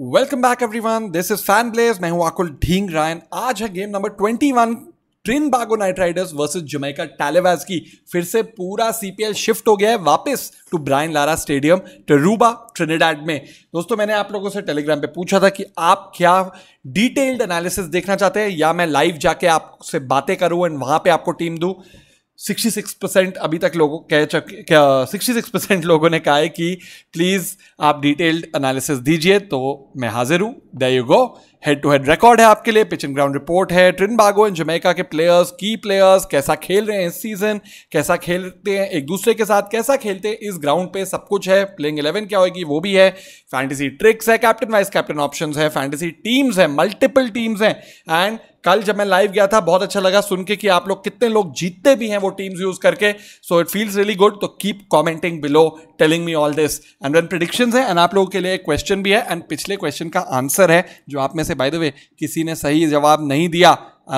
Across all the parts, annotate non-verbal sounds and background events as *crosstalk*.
Welcome back everyone this is fan blaze मैं हूं आकुल ढींग रायन आज है game number one Trinbago Knight Riders versus Jamaica Tallawahs की फिर से पूरा सीपीएल शिफ्ट हो गया है वापस to Brian Lara Stadium Tarouba Trinidad में दोस्तों मैंने आप लोगों से टेलीग्राम पे पूछा था कि आप क्या डिटेल्ड एनालिसिस देखना चाहते हैं या मैं लाइव जाके आपसे बातें करूं एंड वहां पर आपको टीम दूँ 66 परसेंट अभी तक लोगों कह चुके सिक्सटी सिक्स परसेंट लोगों ने कहा है कि प्लीज़ आप डिटेल्ड एनालिसिस दीजिए तो मैं हाजिर हूँ there you go head to head record है आपके लिए पिच एंड ग्राउंड रिपोर्ट है ट्रिन बागो एंड जमैका के प्लेयर्स की प्लेयर्स कैसा खेल रहे हैं इस सीजन कैसा खेलते हैं एक दूसरे के साथ कैसा खेलते हैं इस ग्राउंड पे सब कुछ है प्लेइंग इलेवन क्या होगी वो भी है फैंटेसी ट्रिक्स है कैप्टन वाइस कैप्टन ऑप्शन है फैंटेसी टीम्स है मल्टीपल टीम्स हैं एंड कल जब मैं लाइव गया था बहुत अच्छा लगा सुन के कि आप लोग कितने लोग जीतते भी हैं वो टीम्स यूज करके so it feels really good तो keep commenting below telling me all this and one prediction है एंड आप लोगों के लिए एक क्वेश्चन भी है एंड पिछले क्वेश्चन का आंसर है जो आप में से बाय द वे किसी ने सही जवाब नहीं दिया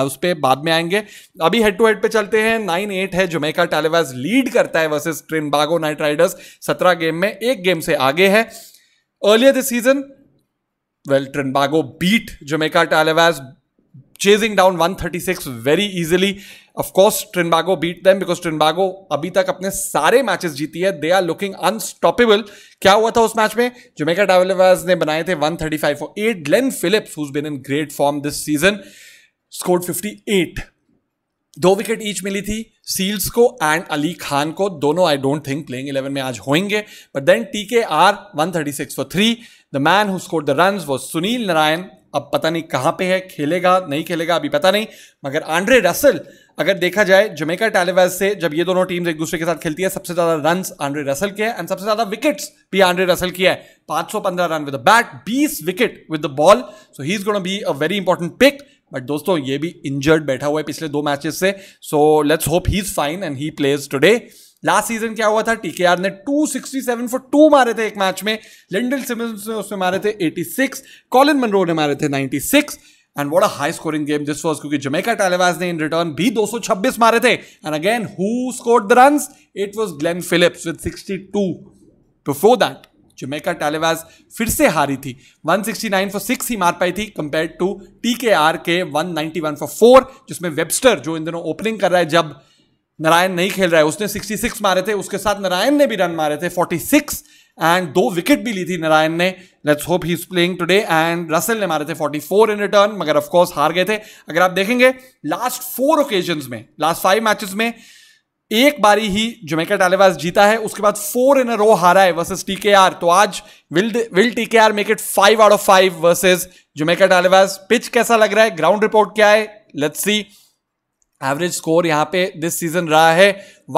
उस पर बाद में आएंगे अभी हेड टू हेड पे चलते हैं नाइन एट है जुमेका टेलीवाज लीड करता है वर्सेस बागो नाइट राइडर्स सत्रह गेम में एक गेम से आगे है अर्लियर दिस सीजन वेल बागो beat Jamaica Tallawahs down one 136 six very Of of course Trinbago beat them because Trinbago अभी तक अपने सारे मैचेस जीती है दे आर लुकिंग अनस्टॉपेबल क्या हुआ था उस मैच में जुमेका डेवलपर्स ने बनाए थे 135 for eight Glenn Phillips who's been in great form this season scored 58 दो विकेट ईच मिली थी सील्स को एंड अली खान को दोनों I don't think playing eleven में आज होंगे but then T K R one thirty six for three the man who score the run was Sunil Narine अब पता नहीं कहाँ पे है खेलेगा नहीं खेलेगा अभी पता नहीं मगर आंड्रे रसल अगर देखा जाए जमेका टैलेवाज से जब ये दोनों टीम्स एक दूसरे के साथ खेलती है सबसे ज़्यादा रन आंड्रे रसल के हैं एंड सबसे ज़्यादा विकेट्स भी आंड्रे रसल की है 515 run with the bat 20 wicket with the ball so he is gonna be a very important pick but दोस्तों ये भी इंजर्ड बैठा हुआ है पिछले दो मैचेस से so let's hope he is fine and he plays today last season क्या हुआ था आर ने 267 फॉर टू मारे थे एक मैच में लिंडल सिमंस ने उसमें मारे थे 86 कॉलिन मनरो ने मारे थे 96 and what a high scoring game this was क्योंकि जमेका टालेवाज ने इन रिटर्न भी 226 मारे थे and again who score the run it was Glenn Phillips with 62 too before that Jamaica Tallawahs फिर से हारी थी 169 फॉर सिक्स ही मार पाई थी compare to T K R के वन फॉर फोर जिसमें वेबस्टर जो इन दिनों ओपनिंग कर रहा है जब नारायण नहीं खेल रहा है उसने 66 मारे थे उसके साथ नारायण ने भी रन मारे थे 46 एंड दो विकेट भी ली थी नारायण ने let's hope he is playing today and Russell ने मारे थे 44 इन रिटर्न मगर ऑफकोर्स हार गए थे अगर आप देखेंगे लास्ट फोर ओकेजन में लास्ट फाइव मैचेस में एक बारी ही जोमेका डालेवास जीता है उसके बाद फोर इन अ रो हारा है वर्सेस आर तो आज will will T K R make it five out of five versus Jamaica Tallawahs pitch कैसा लग रहा है ग्राउंड रिपोर्ट क्या है लेट्स सी एवरेज स्कोर यहां पे दिस सीजन रहा है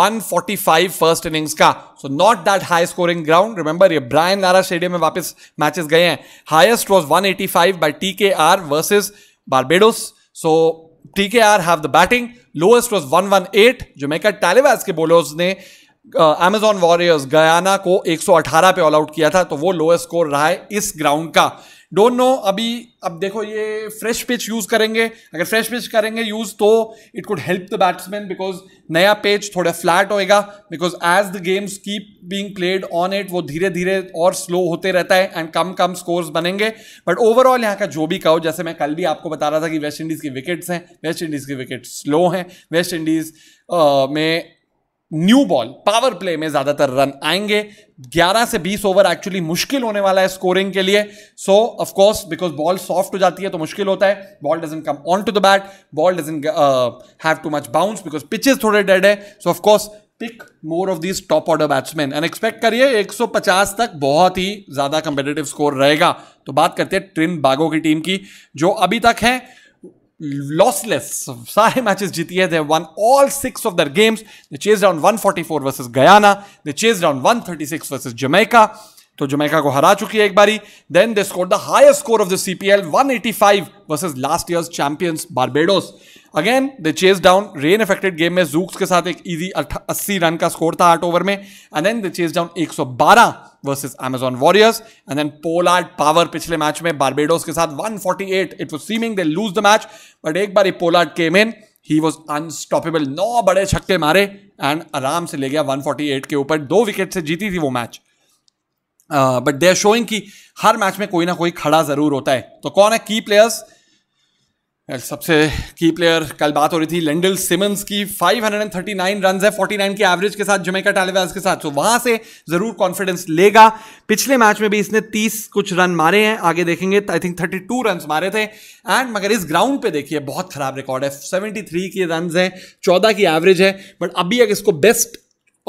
145 फर्स्ट इनिंग्स का so not that high scoring ground remember ये ब्रायन लारा स्टेडियम में वापस मैचेस गए हैं highest was 185 by T K R versus Barbados so T K R have the batting lowest was one one eight मैं Jamaica टैलेवास के bowlers ने Amazon warriors Guyana को 118 पे ऑल आउट किया था तो वो लोएस्ट स्कोर रहा है इस ग्राउंड का डोंट नो अभी अब देखो ये फ्रेश पिच यूज़ करेंगे अगर फ्रेश पिच करेंगे यूज़ तो it could help the batsman because नया पिच थोड़ा फ्लैट होएगा because as the games keep being played on it वो धीरे धीरे और स्लो होते रहता है एंड कम कम स्कोर्स बनेंगे बट ओवरऑल यहाँ का जो भी कहो जैसे मैं कल भी आपको बता रहा था कि वेस्ट इंडीज़ की विकेट्स हैं वेस्ट इंडीज़ की विकेट स्लो हैं वेस्ट इंडीज़ में न्यू बॉल पावर प्ले में ज्यादातर रन आएंगे 11 से 20 ओवर एक्चुअली मुश्किल होने वाला है स्कोरिंग के लिए so of course because ball soft हो जाती है तो मुश्किल होता है ball doesn't come on to the bat ball doesn't have too much bounce because pitches थोड़े डेड है so of course pick more of this top order batsman and expect करिए 150 तक बहुत ही ज्यादा कंपेटेटिव स्कोर रहेगा तो बात करते हैं ट्रिन बागो की टीम की जो अभी तक है lossless. सारे matches. जीती They have won all six of their games. They chased down 144 versus Guyana. They chased down 136 versus Jamaica. तो जमैका को हरा चुकी है एक बारी then they score the highest score of the CPL 185 versus last year champions Barbados again the chase down rain affected game में जूक्स के साथ एक इजी अस्सी रन का स्कोर था आठ ओवर में and then the chase down एक सौ बारह versus Amazon Warriors and then Pollard power पिछले मैच में बारबेडोस के साथ one forty eight it was seeming they lose the match but एक बार Pollard came in he was unstoppable नौ बड़े छक्के मारे एंड आराम से ले गया 148 के ऊपर दो विकेट से जीती थी वो match but they are showing कि हर मैच में कोई ना कोई खड़ा जरूर होता है तो कौन है की प्लेयर्स सबसे की प्लेयर कल बात हो रही थी लेंडल सिमंस की 539 रन है 49 की एवरेज के साथ जमेका टालेवाज के साथ तो वहां से जरूर कॉन्फिडेंस लेगा पिछले मैच में भी इसने 30 कुछ रन मारे हैं आगे देखेंगे आई थिंक 32 रन मारे थे एंड मगर इस ग्राउंड पे देखिए बहुत खराब रिकॉर्ड है 73 के रन है 14 की एवरेज है बट अभी अगर इसको बेस्ट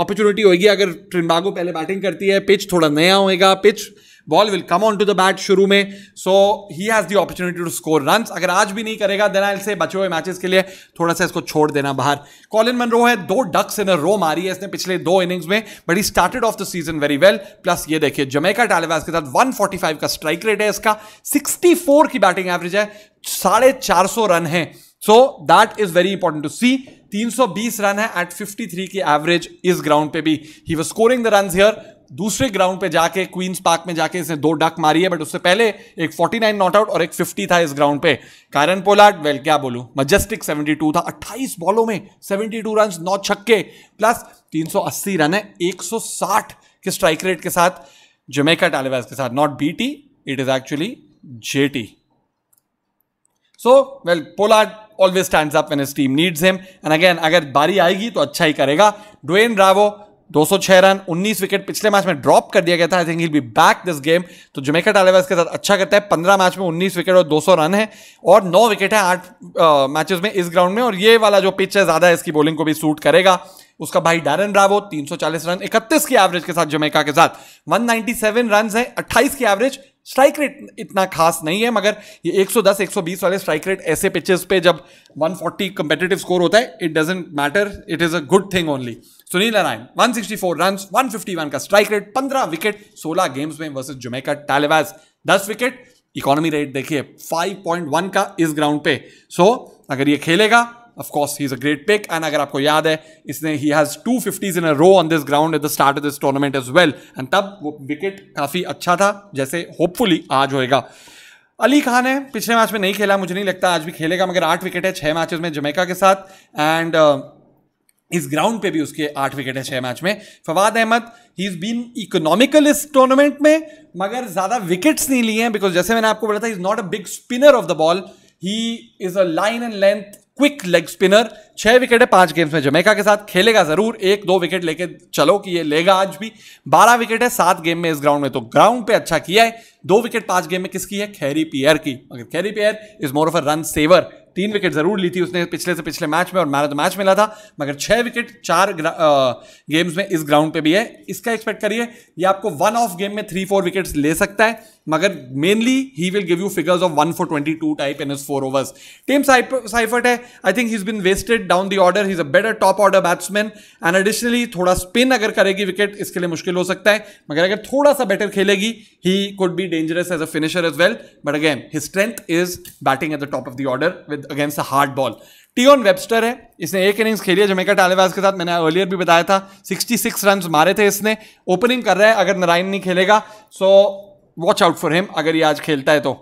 अपॉर्चुनिटी होगी अगर ट्रिम्बागो पहले बैटिंग करती है पिच थोड़ा नया होएगा pitch ball will come on to the bat शुरू में so he has the opportunity to score run अगर आज भी नहीं करेगा देन आई से बचे हुए मैचेस के लिए थोड़ा सा इसको छोड़ देना बाहर कॉलिन मनरो है दो डक्स इन अ रो मारी है इसने पिछले दो इनिंग्स में but he started off the season very well plus ये देखिए जमेका टालेवास के साथ 145 का स्ट्राइक रेट है इसका 64 की बैटिंग एवरेज है साढ़े चार सौ रन है so that is very important to see 320 run है एट 53 की एवरेज इस ग्राउंड पे भी he was scoring the run here दूसरे ग्राउंड पे जाके क्वींस पार्क में जाके इसने दो डक मारी है बट उससे पहले एक 49 नॉट आउट और एक 50 था इस ग्राउंड पे कारण पोलार्ड वेल क्या बोलूं मजेस्टिक 72 था 28 बॉलों में 72 टू रन नौ छक्के प्लस 380 रन है 160 के स्ट्राइक रेट के साथ जमेका टालेवाज के साथ not B T it is actually J T so well Pollard always stand up when his team needs him and again अगर बारी आएगी तो अच्छा ही करेगा ड्वेन रावो 206 रन 19 विकेट पिछले मैच में ड्रॉप कर दिया गया था I think be back this game तो जमेका टालेवास के साथ अच्छा करता है 15 मैच में 19 विकेट और 200 रन है और 9 विकेट है आठ मैचेस में इस ग्राउंड में और ये वाला जो पिच है ज़्यादा इसकी बॉलिंग को भी सूट करेगा उसका भाई डारन ब्रावो 340 रन 31 की एवरेज के साथ जमैका के साथ 197 रन है 28 की एवरेज स्ट्राइक रेट इतना खास नहीं है मगर ये 110 120 वाले स्ट्राइक रेट ऐसे पिचेस पे जब 140 कंपेटेटिव स्कोर होता है it doesn't matter it is a good thing only Sunil Narine 164 run 151 का स्ट्राइक रेट 15 विकेट 16 गेम्स में versus Jamaica Tallawahs 10 wicket economy rate देखिए 5.1 का इस ग्राउंड पे सो so, अगर ये खेलेगा of course he is a great pick and अगर आपको याद है इसने he has two fifties in a row on this ground at the start of this tournament as well and तब वो विकेट काफी अच्छा था जैसे होपफुली आज होएगा अली खान है पिछले मैच में नहीं खेला मुझे नहीं लगता आज भी खेलेगा मगर आठ विकेट है छह मैचेस में जमैका के साथ एंड uh, इस ग्राउंड पे भी उसके आठ विकेट है छह मैच में Fawad Ahmed he is been economical इस टूर्नामेंट में मगर ज्यादा विकेट्स नहीं लिए हैं बिकॉज जैसे मैंने आपको बोला था is not a big spinner of the ball he is a line and length quick leg spinner छह विकेट है पांच गेम्स में जमैका के साथ खेलेगा जरूर एक दो विकेट लेके चलो कि ये लेगा आज भी बारह विकेट है सात गेम में इस ग्राउंड में तो ग्राउंड पे अच्छा किया है दो विकेट पांच गेम में किसकी है खैरी पियर की मगर Khary Pierre is more of a run saver तीन विकेट जरूर ली थी उसने पिछले से पिछले मैच में और मैन ऑफ द मैच मिला था मगर छह विकेट चार गेम्स में इस ग्राउंड पे भी है इसका एक्सपेक्ट करिए ये आपको वन ऑफ गेम में थ्री फोर विकेट्स ले सकता है मगर mainly he will give you figures of one for twenty two type in four overs Tim Seifert है I think he is been wasted wicket down the order he is a better top order batsman and additionally थोड़ा spin अगर करेगी wicket इसके लिए मुश्किल हो सकता है मगर अगर थोड़ा सा बेटर खेलेगी he could be dangerous as a finisher as well but again his strength is batting at the top of the order with against a hard ball Tion Webster है इसने एक इनिंग्स खेली है जमेका टालेवाज के साथ मैंने earlier भी बताया था 66 सिक्स रन मारे थे इसने ओपनिंग कर रहा है अगर नारायण नहीं खेलेगा so watch out for him अगर ये आज खेलता है तो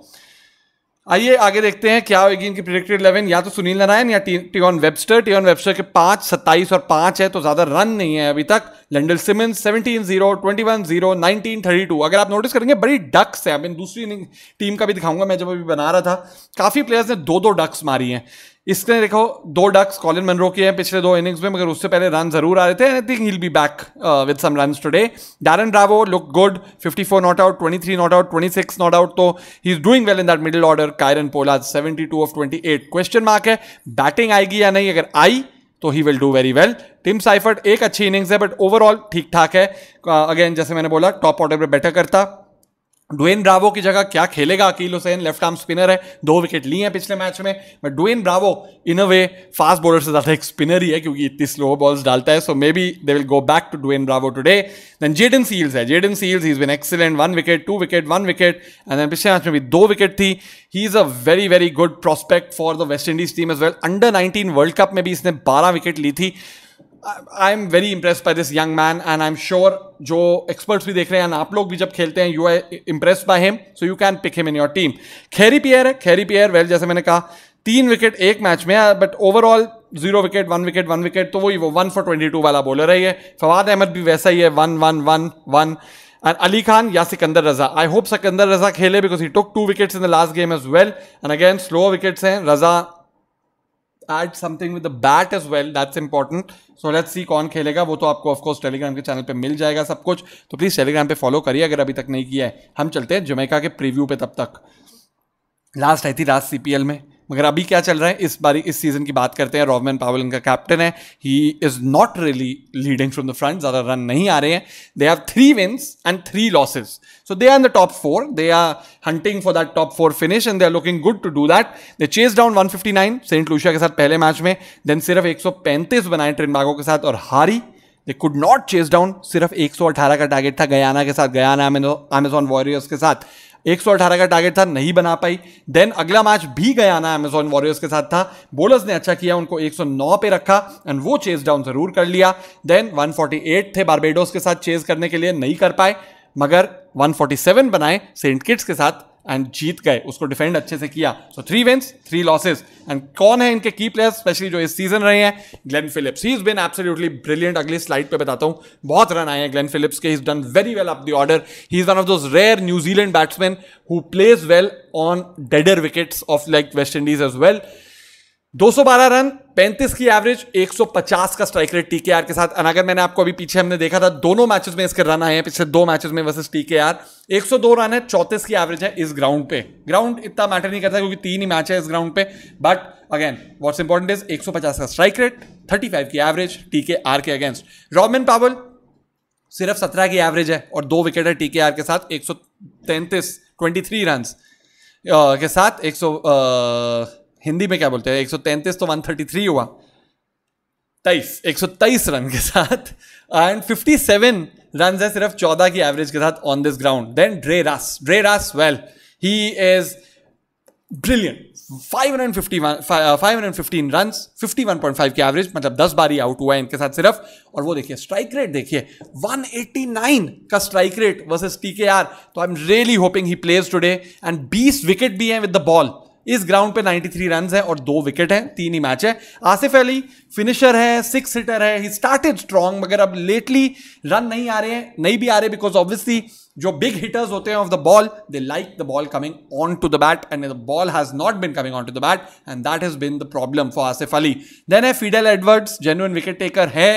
आइए आगे देखते हैं क्या होगी इनकी प्रिडिक्टेड इलेवन या तो सुनील नारायण या टियन वेबस्टर ऑन वेबस्टर के पांच सत्ताईस और पांच है तो ज्यादा रन नहीं है अभी तक Lendl Simmons seventeen zero twenty one zero nineteen thirty two अगर आप नोटिस करेंगे बड़ी डक्स है अब इन दूसरी टीम का भी दिखाऊंगा मैं जब अभी बना रहा था काफी प्लेयर्स ने दो दो डक्स मारी हैं इसने देखो दो डक्स कॉलिन मनरो के हैं पिछले दो इनिंग्स में मगर उससे पहले रन जरूर आ रहे थे I think he'll be back with some run today Darren Bravo look good 54 not out 23 not out 26 not out तो he is doing well in that middle order Kieron Pollard 72 off 28 question mark है batting आएगी या नहीं अगर आई तो he will do very well Tim Seifert एक अच्छी इनिंग्स है बट ओवरऑल ठीक ठाक है अगेन uh, जैसे मैंने बोला टॉप ऑर्डर पर बैटर करता डुएन ब्रावो की जगह क्या खेलेगा Akeal Hosein left arm spinner है दो विकेट लिए हैं पिछले मैच में but Dwayne Bravo in a way fast bowler से ज़्यादा एक स्पिनर ही है क्योंकि इतनी स्लो बॉल्स डालता है so may be they will go back to Dwayne Bravo today then Jayden Seales है Jayden Seales is been excellent one wicket two wicket one wicket and पिछले मैच में भी दो विकेट थी he is a very very good prospect for the West Indies team as well under nineteen world cup में भी इसने बारह wicket ली थी I am very impress by this young man and I am sure जो experts भी देख रहे हैं आप लोग भी जब खेलते हैं you I impress by him so you can pick him in your team Khary Pierre है खैरी पियर वेल जैसे मैंने कहा तीन विकेट एक मैच में है but overall zero wicket one wicket one wicket तो वही वो वन फॉर ट्वेंटी टू वाला रही है ये फवाद अहमद भी वैसा ही है one one one one and Ali Khan या सिकंदर रजा आई होप सिकंदर रजा खेले because he took two wickets in the last game as well and again slow wickets हैं Raza add something with the bat as well that's important so let's see कौन खेलेगा वो तो आपको of course Telegram के channel पे मिल जाएगा सब कुछ तो प्लीज़ टेलीग्राम पे फॉलो करिए अगर अभी तक नहीं किया है हम चलते हैं जमैका के प्रीव्यू पे तब तक लास्ट आई थी लास्ट सी में मगर अभी क्या चल रहा है इस बारी इस सीजन की बात करते हैं रॉबमैन पावल इनका कैप्टन है he is not really leading from the front ज़्यादा रन नहीं आ रहे हैं they have three wins and three losses So they are in the top four. They are hunting for that top four finish and they are looking good to do that. They chased down 159 Saint Lucia के साथ पहले match में then सिर्फ 135 बनाए Trinbago के साथ और हारी they could not chase down सिर्फ 118 का टारगेट था गयाना के साथ गयाना अमेजॉन वॉरियर्स के साथ 118 का टारगेट था नहीं बना पाई देन अगला मैच भी गया ना वॉरियर्स के साथ था बोलर्स ने अच्छा किया उनको 109 पे रखा एंड वो चेस डाउन जरूर कर लिया देन 148 थे बारबेडोस के साथ चेस करने के लिए नहीं कर पाए मगर 147 बनाए सेंट किट्स के साथ एंड जीत गए उसको डिफेंड अच्छे से किया so three wins three losses and कौन है इनके की प्लेयर्स स्पेशली जो इस सीजन रहे हैं Glenn Phillips he is been absolutely brilliant अगली स्लाइड पे बताता हूँ बहुत रन आए हैं ग्लेन फिलिप्स के is done very well up the order he is one of those rare New Zealand batsman who plays well on deader wickets of like West Indies as well 212 run 35 की average 150 का strike rate TKR के साथ अनागर मैंने आपको अभी पीछे हमने देखा था दोनों मैचेस में इसके रन आए हैं पिछले दो मैचेस में वर्सेस टीकेआर 102 रन है चौतीस की एवरेज है इस ग्राउंड पे ग्राउंड इतना मैटर नहीं करता क्योंकि तीन ही मैच है इस ग्राउंड पे but again what's important is एक का स्ट्राइक रेट थर्टी की एवरेज टीकेआर के अगेंस्ट रॉबिन पावल सिर्फ सत्रह की एवरेज है और दो विकेट है टीकेआर के साथ एक सौ तैंतीस ट्वेंटी थ्री रन के साथ एक सौ हिंदी में क्या बोलते हैं एक तो 133 हुआ तेईस एक रन के साथ एंड 57 सेवन रन है सिर्फ 14 की एवरेज के साथ on this ground then Dre Russ Dre Russ well he is brilliant 551 515 run 51.5 की एवरेज मतलब 10 बारी आउट हुआ है इनके साथ सिर्फ और वो देखिए स्ट्राइक रेट देखिए 189 का स्ट्राइक रेट वर्सेस टीकेआर तो I am really hoping he plays today and 20 wicket भी हैं विद द बॉल इस ग्राउंड पे 93 रन है और दो विकेट हैं तीन ही मैच है आसिफ अली फिनिशर है सिक्स हिटर है ही स्टार्टेड स्ट्रांग मगर अब लेटली रन नहीं आ रहे हैं नहीं भी आ रहे बिकॉज ऑब्वियसली जो बिग हिटर्स होते हैं off the ball they like the ball coming on to the bat and the ball has not been coming on to the bat and that has been the problem for Asif Ali then है Fidel Edwards genuine wicket taker है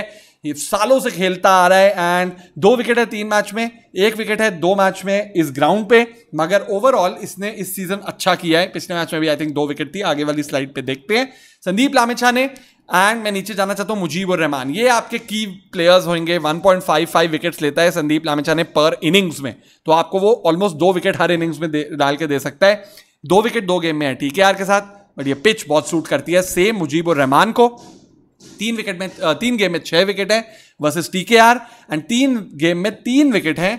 ये सालों से खेलता आ रहा है and दो wicket है तीन मैच में एक विकेट है दो मैच में इस ग्राउंड पे मगर ओवरऑल इसने इस सीजन अच्छा किया है पिछले मैच में भी आई थिंक दो विकेट थी आगे वाली स्लाइड पे देखते हैं संदीप लामेछा ने एंड मैं नीचे जाना चाहता हूँ मुजीब और रहमान ये आपके की प्लेयर्स होंगे 1.55 विकेट्स लेता है संदीप लामेछा ने पर इनिंग्स में तो आपको वो ऑलमोस्ट दो विकेट हर इनिंग्स में डाल के दे सकता है दो विकेट दो गेम में है टी के साथ बट ये पिच बहुत सूट करती है सेम मुजीब और रहमान को तीन विकेट में तीन गेम में छह विकेट है वर्सेस आर एंड तीन गेम में तीन विकेट है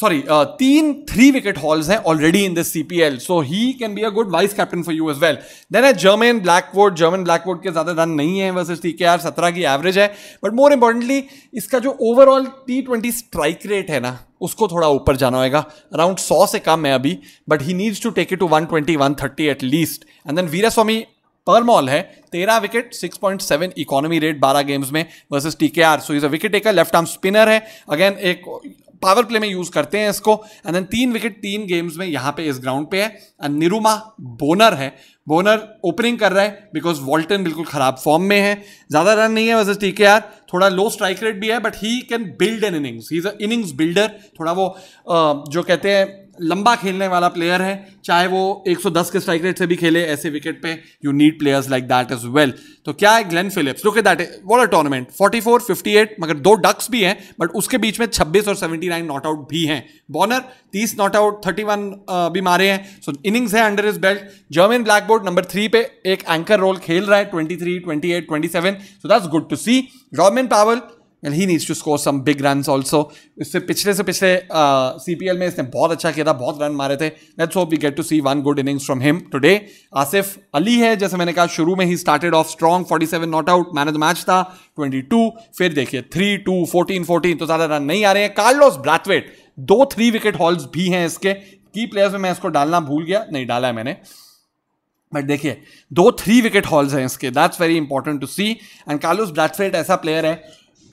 सॉरी तीन थ्री विकेट हॉल्स हैं already in this CPL so he can be a good vice captain for you as well then है जर्मन ब्लैकवोर्ड जर्मन ब्लैकवोर्ड के ज्यादा रन नहीं है वर्सेस टी के आर सत्रह की एवरेज है बट मोर इंपॉर्टेंटली इसका जो overall T twenty strike rate है ना उसको थोड़ा ऊपर जाना होगा अराउंड सौ से कम है अभी but he needs to take it to one twenty one thirty at least and then Veerasammy Permaul है तेरह wicket 6.7 point economy rate 12 games में versus T K R so is a wicket taker left arm spinner है again एक power play में use करते हैं इसको and then तीन विकेट तीन गेम्स में यहाँ पे इस ग्राउंड पे है एंड निरुमा बोनर है बोनर ओपनिंग कर रहा है बिकॉज वॉल्टन बिल्कुल खराब फॉर्म में है ज़्यादा रन नहीं है वैसे टी के आर थोड़ा लो स्ट्राइक रेट भी है but he can build an innings he is a innings builder थोड़ा वो जो कहते हैं लंबा खेलने वाला प्लेयर है चाहे वो 110 के स्ट्राइक रेट से भी खेले ऐसे विकेट पे you need players like that is well तो क्या है Glenn Phillips look that what a tournament 44 58 मगर दो डक्स भी हैं बट उसके बीच में 26 और 79 नॉट आउट भी हैं बॉनर 30 नॉट आउट 31 भी मारे हैं सो so, इनिंग्स है under his belt Jermaine Blackwood number three पे एक एंकर रोल खेल रहा है twenty three twenty eight twenty seven so that's good to see Rovman Powell and he needs to score some big run also इससे पिछले से पिछले C P L में इसने बहुत अच्छा किया था बहुत रन मारे थे let's hope we get to see one good innings from him today Asif Ali है जैसे मैंने कहा शुरू में ही started off strong forty seven not out man of the match था ट्वेंटी टू फिर देखिए थ्री टू फोर्टीन फोर्टीन तो ज़्यादा रन नहीं आ रहे हैं कार्लोस ब्रैथवेट दो थ्री विकेट हॉल्स भी हैं इसके की प्लेयर्स में मैं इसको डालना भूल गया नहीं डाला है मैंने बट देखिए दो थ्री विकेट हॉल्स हैं इसके that's very important to see and Carlos Brathwaite ऐसा प्लेयर है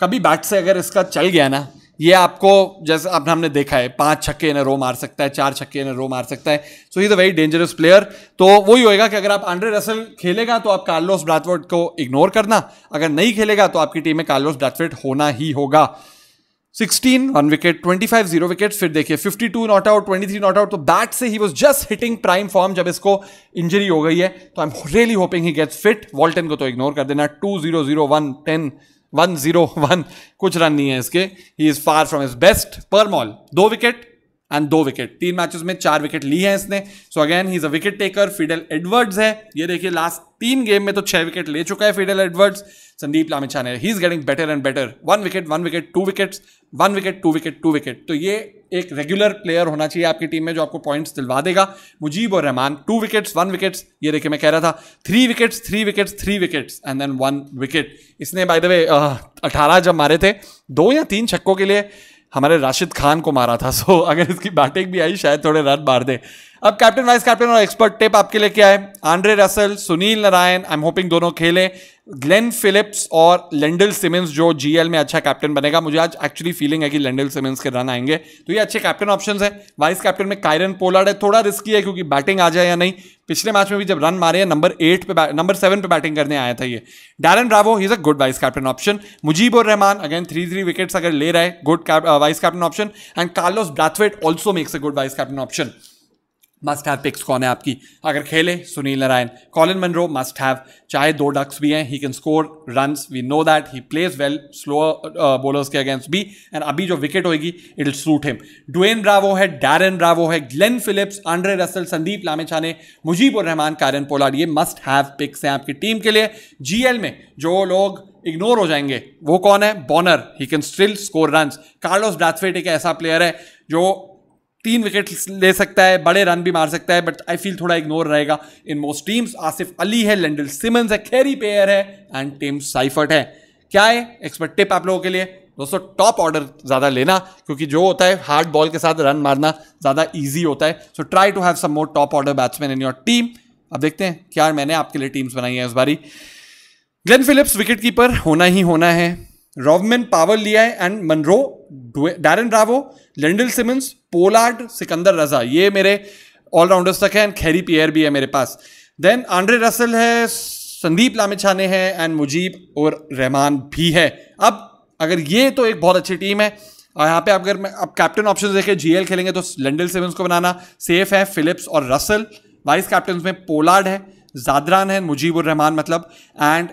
कभी बैट से अगर इसका चल गया ना ये आपको जैसे आपने हमने देखा है पांच छक्के इन रो मार सकता है चार छक्के इन रो मार सकता है so he a very dangerous player तो वही होएगा कि अगर आप आंड्रे रसल खेलेगा तो आप कार्लोस ब्राथवर्ट को इग्नोर करना अगर नहीं खेलेगा तो आपकी टीम में कार्लोस ब्राथवर्ड होना ही होगा 16 वन विकेट 25 जीरो विकेट फिर देखिए 52 नॉट आउट 23 नॉट आउट तो बैट से he was just hitting prime form जब इसको इंजरी हो गई है तो I am really hoping he gets fit Walton को तो इग्नोर कर देना two zero zero one ten one zero one कुछ रन नहीं है इसके he is far from his best Permaul दो विकेट एंड दो विकेट तीन मैचेस में चार विकेट ली है इसने so again he is a wicket taker Fidel Edwards है ये देखिए लास्ट तीन गेम में तो छह विकेट ले चुका है fiddle Edwards Sandeep Lamichhane he is getting better and better one wicket one wicket two wickets one wicket two wicket two wicket तो ये एक रेगुलर प्लेयर होना चाहिए आपकी टीम में जो आपको पॉइंट्स दिलवा देगा Mujeeb Ur Rahman two wickets one wickets ये देखिए मैं कह रहा था three wickets three wickets three wickets and then one wicket इसने बाय द वे अठारह जब मारे थे दो या तीन छक्कों के लिए हमारे राशिद खान को मारा था सो *laughs* अगर इसकी बैटिंग भी आई शायद थोड़े रन मार दे अब कैप्टन वाइस कैप्टन और एक्सपर्ट टिप आपके लिए क्या है Andre Russell Sunil Narine I am hoping दोनों खेले ग्लेन फिलिप्स और लेंडल सिमेंस जो जीएल में अच्छा कैप्टन बनेगा मुझे आज एक्चुअली फीलिंग है कि लेंडल सिमेंस के रन आएंगे तो ये अच्छे कैप्टन ऑप्शंस है वाइस कैप्टन में कायरन पोलार्ड है थोड़ा रिस्की है क्योंकि बैटिंग आ जाए या नहीं पिछले मैच में भी जब रन मारे हैं नंबर एट पे नंबर सेवन पे बैटिंग करने आया था ये Darren Bravo is a good vice captain option Mujeeb Ur Rahman again three three wickets अगर ले रहे good vice captain option and Carlos Brathwaite also makes a good vice captain option must have picks कौन है आपकी अगर खेले Sunil Narine Colin Munro must have चाहे दो डक्स भी हैं he can score run we know that he plays well slow bowlers के अगेंस्ट भी एंड अभी जो विकेट होगी it will suit him Dwayne Bravo है डैरन ब्रावो है Glenn Phillips Andre Russell Sandeep Lamichhane Mujeeb Ur Rahman कारन पोलाड ये मस्ट हैव पिक्स हैं आपकी टीम के लिए जी एल में जो लोग इग्नोर हो जाएंगे वो कौन है Bonner he can still score run Carlos Brathwaite एक ऐसा प्लेयर है जो तीन विकेट ले सकता है बड़े रन भी मार सकता है बट आई फील थोड़ा इग्नोर रहेगा in most teams Asif Ali है लेंडल सिमंस है खेरी पेयर है एंड टीम साइफर्ट है क्या है एक्सपर्ट टिप आप लोगों के लिए दोस्तों टॉप ऑर्डर ज़्यादा लेना क्योंकि जो होता है हार्ड बॉल के साथ रन मारना ज़्यादा ईजी होता है so try to have some more top order batsman in your team अब देखते हैं क्या मैंने आपके लिए टीम्स बनाई है इस बारी ग्लेन फिलिप्स विकेट कीपर होना ही होना है रॉबमेन पावर लिया है and Munro Darren Bravo Lendl Simmons Pollard Sikandar Raza ये मेरे ऑलराउंडर्स तक हैं एंड खैरी पियर भी है मेरे पास देन आंड्रे रसल है संदीप लामिछाने हैं एंड मुजीब और रहमान भी है अब अगर ये तो एक बहुत अच्छी टीम है और यहाँ पे अगर मैं अब कैप्टन ऑप्शन देखें जीएल खेलेंगे तो लेंडल सिमंस को बनाना सेफ है फिलिप्स और रसल वाइस कैप्टन में पोलार्ड है जादरान है मुजीब और रहमान मतलब एंड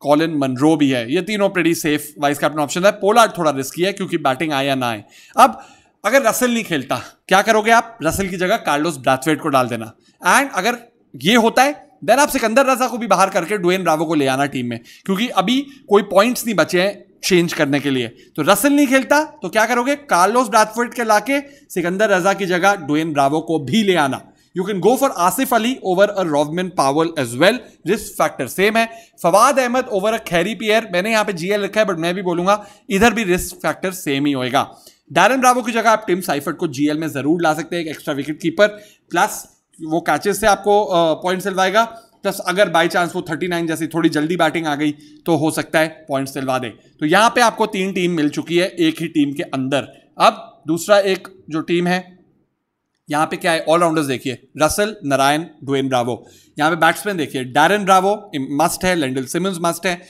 कॉलिन मनरो भी है ये तीनों pretty safe vice captain option है पोलार्ड थोड़ा रिस्की है क्योंकि बैटिंग आए या ना आए अब अगर रसल नहीं खेलता क्या करोगे आप रसल की जगह कार्लोस ब्रैथवेट को डाल देना एंड अगर ये होता है देन आप सिकंदर रजा को भी बाहर करके डुएन ब्रावो को ले आना टीम में क्योंकि अभी कोई पॉइंट्स नहीं बचे हैं चेंज करने के लिए तो रसल नहीं खेलता तो क्या करोगे कार्लोस ब्राथवर्ड के लाके सिकंदर रजा की जगह डुएन ब्रावो को भी ले आना you can go for Asif Ali over a Rovman Powell as well risk factor same है Fawad Ahmed over a Khary Pierre मैंने यहाँ पे जीएल रखा है बट मैं भी बोलूंगा इधर भी रिस्क फैक्टर सेम ही होएगा डायरन ब्रावो की जगह आप टिम साइफर्ट को जीएल में जरूर ला सकते हैं एक एक्स्ट्रा विकेट कीपर प्लस वो कैचेस से आपको पॉइंट्स दिलवाएगा प्लस अगर बाई चांस वो 39 जैसी थोड़ी जल्दी बैटिंग आ गई तो हो सकता है पॉइंट्स दिलवा दे तो यहाँ पे आपको तीन टीम मिल चुकी है एक ही टीम के अंदर अब दूसरा एक जो टीम है यहाँ पे क्या है ऑलराउंडर्स देखिए रसल नारायण डुएन ब्रावो यहाँ पे बैट्समैन देखिए डैरन ब्रावो मस्ट है लेंडल सिमंस मस्ट है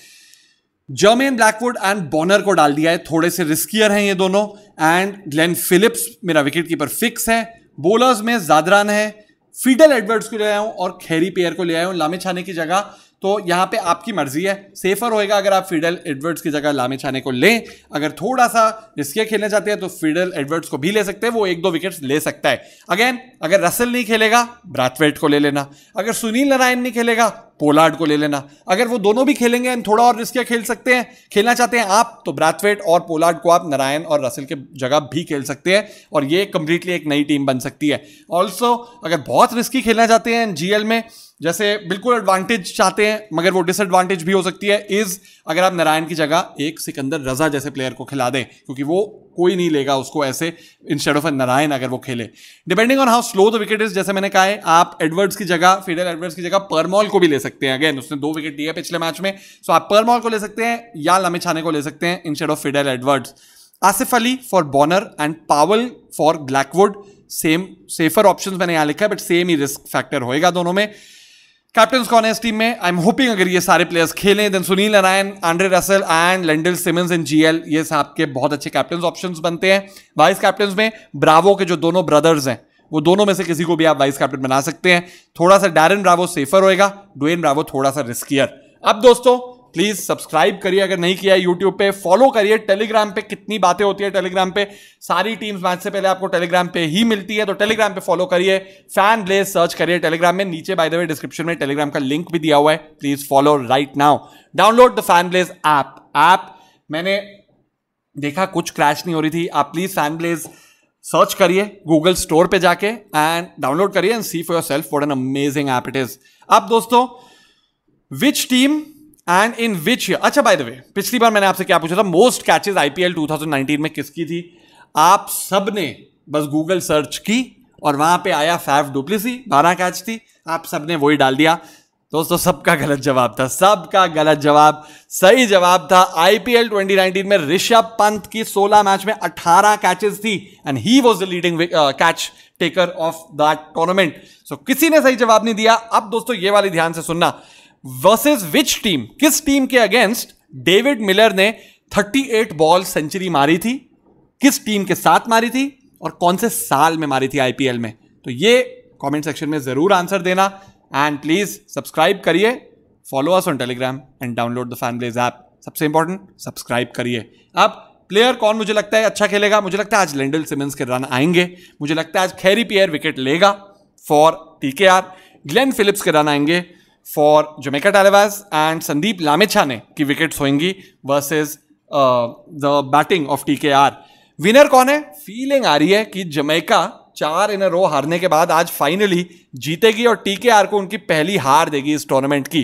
जर्मेन ब्लैकवुड एंड बॉनर को डाल दिया है थोड़े से रिस्कियर हैं ये दोनों एंड ग्लेन फिलिप्स मेरा विकेट कीपर फिक्स है बोलर्स में जादरान है फीडल एडवर्ड्स को ले आया हूँ और खैरी पेयर को ले आया हूँ लामे छाने की जगह तो यहाँ पे आपकी मर्जी है सेफर होएगा अगर आप फीडल एडवर्ड्स की जगह लामे छाने को लें अगर थोड़ा सा रिस्के खेलना चाहते हैं तो फीडल एडवर्ड्स को भी ले सकते हैं वो एक दो विकेट्स ले सकता है अगेन अगर रसल नहीं खेलेगा ब्राथवेट को ले लेना अगर सुनील नारायण नहीं खेलेगा पोलार्ड को ले लेना अगर वो दोनों भी खेलेंगे एंड थोड़ा और रिस्के खेल सकते हैं खेलना चाहते हैं आप तो ब्राथवेट और पोलार्ड को आप नारायण और रसल के जगह भी खेल सकते हैं और ये कंप्लीटली एक नई टीम बन सकती है ऑल्सो अगर बहुत रिस्की खेलना चाहते हैं जीएल में जैसे बिल्कुल एडवांटेज चाहते हैं मगर वो डिसएडवांटेज भी हो सकती है इज अगर आप नारायण की जगह एक सिकंदर रजा जैसे प्लेयर को खिला दें क्योंकि वो कोई नहीं लेगा उसको ऐसे instead of a Narine अगर वो खेले depending on how slow the wicket is जैसे मैंने कहा है आप एडवर्ड्स की जगह फीडर एडवर्ड्स की जगह परमॉल को भी ले सकते हैं अगेन उसने दो विकेट दिया पिछले मैच में सो आप परमॉल को ले सकते हैं या लमे छाने को ले सकते हैं instead of Fidel Edwards Asif Ali for Bonner and Powell for Blackwood same safer option मैंने यहाँ लिखा है बट सेम ही रिस्क फैक्टर होएगा दोनों में कैप्टन कौन है इस टीम में आई एम होपिंग अगर ये सारे प्लेयर्स खेलें then Sunil Narine Andre Russell and Lendl Simmons and GL ये आपके बहुत अच्छे कैप्टन ऑप्शन बनते हैं वाइस कैप्टन में ब्रावो के जो दोनों ब्रदर्स हैं वो दोनों में से किसी को भी आप वाइस कैप्टन बना सकते हैं थोड़ा सा डैरन ब्रावो सेफर होएगा डुएन ब्रावो थोड़ा सा रिस्कियर अब दोस्तों प्लीज सब्सक्राइब करिए अगर नहीं किया है यूट्यूब पे फॉलो करिए टेलीग्राम पे कितनी बातें होती है टेलीग्राम पे सारी टीम्स मैच से पहले आपको टेलीग्राम पे ही मिलती है तो टेलीग्राम पे फॉलो करिए फैन ले सर्च करिए टेलीग्राम में नीचे बाय द वे डिस्क्रिप्शन में टेलीग्राम का लिंक भी दिया हुआ है please follow right now download the fan Blaze app app मैंने देखा कुछ क्रैश नहीं हो रही थी आप प्लीज फैन ब्लेज सर्च करिए गूगल स्टोर पे जाके एंड डाउनलोड करिए and see for yourself for an amazing app it is अब दोस्तों विच टीम एंड इन विच अच्छा बाय द वे पिछली बार मैंने आपसे क्या पूछा था मोस्ट कैचेज आईपीएल 2019 में किसकी थी आप सब ने बस गूगल सर्च की और वहां पे आया फैफ डुप्लीसी बारह कैच थी आप सब ने वही डाल दिया दोस्तों सबका गलत जवाब था सबका गलत जवाब सही जवाब था आईपीएल 2019 में ऋषभ पंत की 16 मैच में 18 कैचेस थी and he was the leading catch taker of that tournament so किसी ने सही जवाब नहीं दिया अब दोस्तों ये वाली ध्यान से सुनना वर्सेस विच टीम किस टीम के अगेंस्ट डेविड मिलर ने 38 बॉल सेंचुरी मारी थी किस टीम के साथ मारी थी और कौन से साल में मारी थी आईपीएल में तो ये कमेंट सेक्शन में जरूर आंसर देना एंड प्लीज सब्सक्राइब करिए follow us on Telegram and download the fan Blaze app सबसे इंपॉर्टेंट सब्सक्राइब करिए अब प्लेयर कौन मुझे लगता है अच्छा खेलेगा मुझे लगता है आज लेंडल सिमेंस के रन आएंगे मुझे लगता है आज खैरी पियर विकेट लेगा for T K R Glenn Phillips के रन आएंगे for Jamaica Tallawahs and Sandeep Lamichhane ने की विकेट्स होंगी versus the batting of T K R winner कौन है फीलिंग आ रही है कि जमैका चार इन रो हारने के बाद आज फाइनली जीतेगी और टीके आर को उनकी पहली हार देगी इस टूर्नामेंट की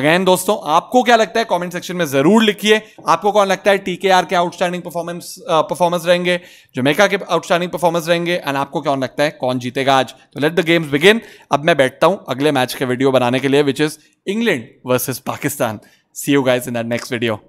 अगेन दोस्तों आपको क्या लगता है कमेंट सेक्शन में जरूर लिखिए आपको कौन लगता है टीके आर के आउटस्टैंडिंग परफॉर्मेंस परफॉर्मेंस रहेंगे जमेका के आउटस्टैंडिंग परफॉर्मेंस रहेंगे एंड आपको कौन लगता है कौन जीतेगा आज तो लेट द गेम्स बिगिन अब मैं बैठता हूं अगले मैच के वीडियो बनाने के लिए which is England versus Pakistan see you guys in next video